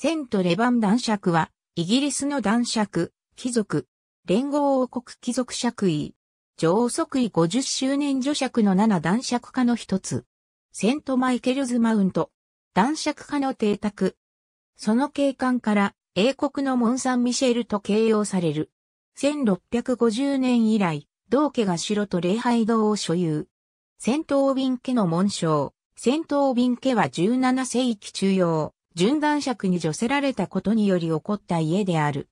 セントレバン男爵は、イギリスの男爵、貴族、連合王国貴族爵位、女王即位50周年女爵の7男爵家の一つ、セントマイケルズマウント、男爵家の邸宅。その景観から、英国のモン・サン・ミシェルと形容される。1650年以来、同家が城と礼拝堂を所有。セント・オービン家の紋章。セント・オービン家は17世紀中央。純男尺に除せられたことにより起こった家である。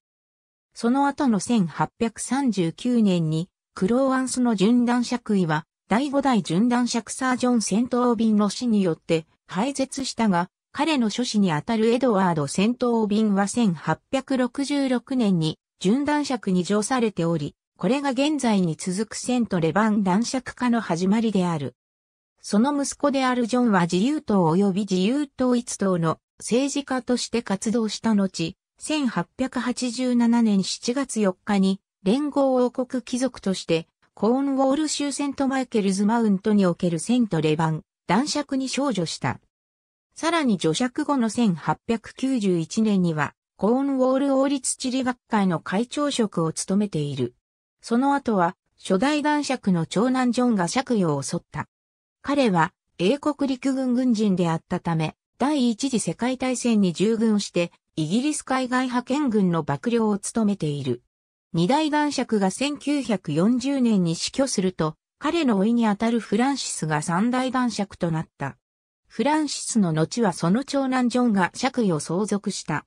その後の1839年に、クローアンスの純男尺位は、第5代純男尺サージョン・セントオービンの死によって廃絶したが、彼の諸子にあたるエドワード・セントオービンは1866年に純男尺に乗されており、これが現在に続くセント・レバン男爵化の始まりである。その息子であるジョンは自由党及び自由党一党の政治家として活動した後、1887年7月4日に連合王国貴族としてコーンウォール州セントマイケルズマウントにおけるセントレバン、男爵に少女した。さらに除爵後の1891年にはコーンウォール王立地理学会の会長職を務めている。その後は初代男爵の長男ジョンが爵位を襲った。彼は英国陸軍軍人であったため、第一次世界大戦に従軍して、イギリス海外派遣軍の幕僚を務めている。二大男爵が1940年に死去すると、彼のいにあたるフランシスが三大男爵となった。フランシスの後はその長男ジョンが爵位を相続した。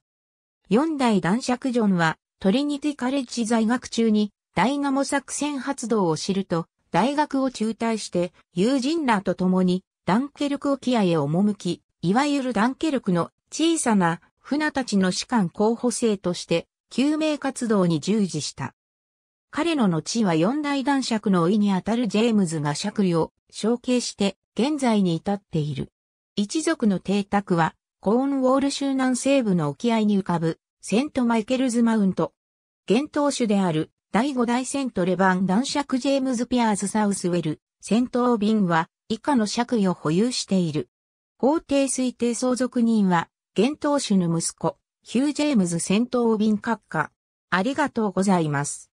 四代男爵ジョンは、トリニティカレッジ在学中に、ダイナモ作戦発動を知ると、大学を中退して、友人らと共に、ダンケルク沖合へ赴き、いわゆるダンケルクの小さな船たちの士官候補生として救命活動に従事した。彼の後は四大男爵の意にあたるジェームズが爵位を承継して現在に至っている。一族の邸宅はコーンウォール州南西部の沖合に浮かぶセントマイケルズマウント。現当主である第五大セントレバン男爵ジェームズ・ピアーズ・サウスウェル、戦闘便は以下の爵位を保有している。法定推定相続人は、現当主の息子、ヒュー・ジェームズ戦闘便閣下。ありがとうございます。